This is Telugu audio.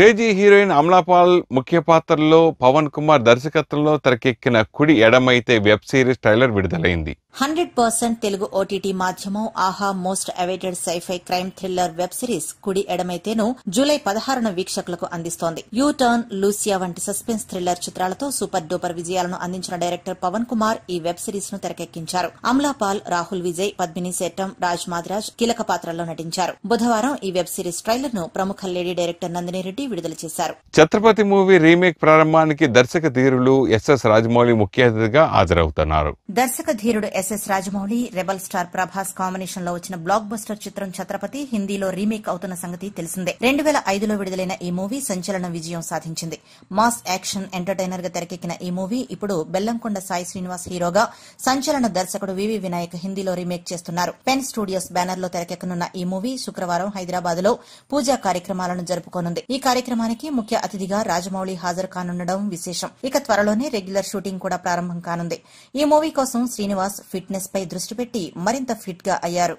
కేజీ హీరోయిన్ అమలాపాల్ ముఖ్య పాత్రలో పవన్ కుమార్ దర్శకత్వంలో తెరకెక్కిన Kudi Edamaithe web series trailer విడుదలైంది హండ్రెడ్ పర్సెంట్ తెలుగు ఓటీటీ మాధ్యమం Aha most awaited sci-fi crime thriller web series Kudi ఎడమైతేను జూలై పదహారున వీక్షకులకు అందిస్తోంది యూ టర్న్ లూసియా వంటి సస్పెన్స్ థ్రిల్లర్ చిత్రాలతో సూపర్ డూపర్ విజయాలను అందించిన డైరెక్టర్ పవన్ కుమార్ ఈ వెబ్ సిరీస్ ను తెరకెక్కించారు అమలాపాల్ రాహుల్ విజయ్ పద్మిని శెట్టం రాజ్ మాద్రాజ్ కీలక పాత్రల్లో నటించారు బుధవారం ఈ వెబ్ సిరీస్ ట్రైలర్ ను ప్రముఖ లేడీ డైరెక్టర్ నందిని రెడ్డి విడుదల చేశారు ఛత్రపతి మూవీ రీమేక్ ప్రారంభానికి దర్శక ధీరులు ఎస్ఎస్ రాజమౌళి ముఖ్య అతిథిగా హాజరవుతున్నారు దర్శక ధీరుడు SS Rajamouli rebel star Prabhas combination లో వచ్చిన బ్లాక్ బస్టర్ చిత్రం ఛత్రపతి హిందీలో రీమేక్ అవుతున్న సంగతి తెలిసిందే రెండు వేల ఐదులో విడుదలైన ఈ మూవీ సంచలన విజయం సాధించింది మాస్ యాక్షన్ ఎంటర్టైనర్ గా తెరకెక్కిన ఈ మూవీ ఇప్పుడు బెల్లంకొండ సాయి శ్రీనివాస్ హీరోగా సంచలన దర్శకుడు వివి వినాయక్ హిందీలో రీమేక్ చేస్తున్నారు పెన్ స్టూడియోస్ బ్యానర్ లో తెరకెక్కనున్న ఈ మూవీ శుక్రవారం హైదరాబాద్ లో పూజా కార్యక్రమాలను జరుపుకోనుంది ఈ కార్యక్రమానికి ముఖ్య అతిథిగా రాజమౌళి హాజరు కానుండడం విశేషం ఇక త్వరలోనే రెగ్యులర్ షూటింగ్ కూడా ప్రారంభం కానుంది ఈ మూవీ కోసం శ్రీనివాస్ ఫిట్నెస్ పై దృష్టి పెట్టి మరింత ఫిట్ గా అయ్యారు